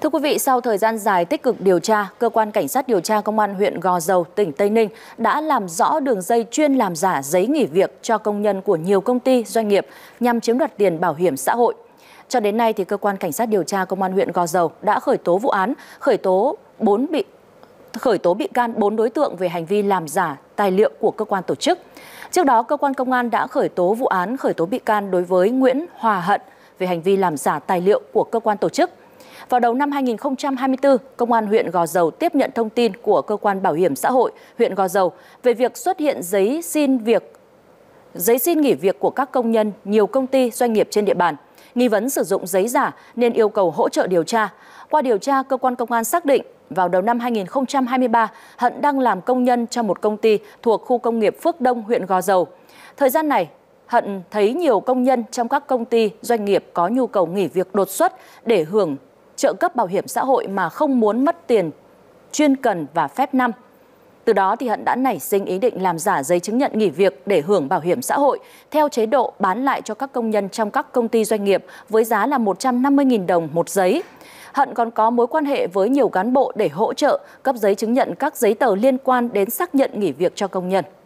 Thưa quý vị, sau thời gian dài tích cực điều tra, cơ quan cảnh sát điều tra công an huyện Gò Dầu, tỉnh Tây Ninh đã làm rõ đường dây chuyên làm giả giấy nghỉ việc cho công nhân của nhiều công ty, doanh nghiệp nhằm chiếm đoạt tiền bảo hiểm xã hội. Cho đến nay thì cơ quan cảnh sát điều tra công an huyện Gò Dầu đã khởi tố vụ án, khởi tố 4 bị khởi tố bị can 4 đối tượng về hành vi làm giả tài liệu của cơ quan tổ chức. Trước đó, cơ quan công an đã khởi tố vụ án, khởi tố bị can đối với Nguyễn Hòa Hận về hành vi làm giả tài liệu của cơ quan tổ chức. Vào đầu năm 2024, Công an huyện Gò Dầu tiếp nhận thông tin của cơ quan bảo hiểm xã hội huyện Gò Dầu về việc xuất hiện giấy xin việc giấy xin nghỉ việc của các công nhân nhiều công ty doanh nghiệp trên địa bàn nghi vấn sử dụng giấy giả nên yêu cầu hỗ trợ điều tra. Qua điều tra, cơ quan công an xác định vào đầu năm 2023, Hận đang làm công nhân cho một công ty thuộc khu công nghiệp Phước Đông, huyện Gò Dầu. Thời gian này, Hận thấy nhiều công nhân trong các công ty, doanh nghiệp có nhu cầu nghỉ việc đột xuất để hưởng trợ cấp bảo hiểm xã hội mà không muốn mất tiền chuyên cần và phép năm. Từ đó thì Hận đã nảy sinh ý định làm giả giấy chứng nhận nghỉ việc để hưởng bảo hiểm xã hội theo chế độ bán lại cho các công nhân trong các công ty doanh nghiệp với giá là 150.000 đồng một giấy. Hận còn có mối quan hệ với nhiều cán bộ để hỗ trợ cấp giấy chứng nhận các giấy tờ liên quan đến xác nhận nghỉ việc cho công nhân.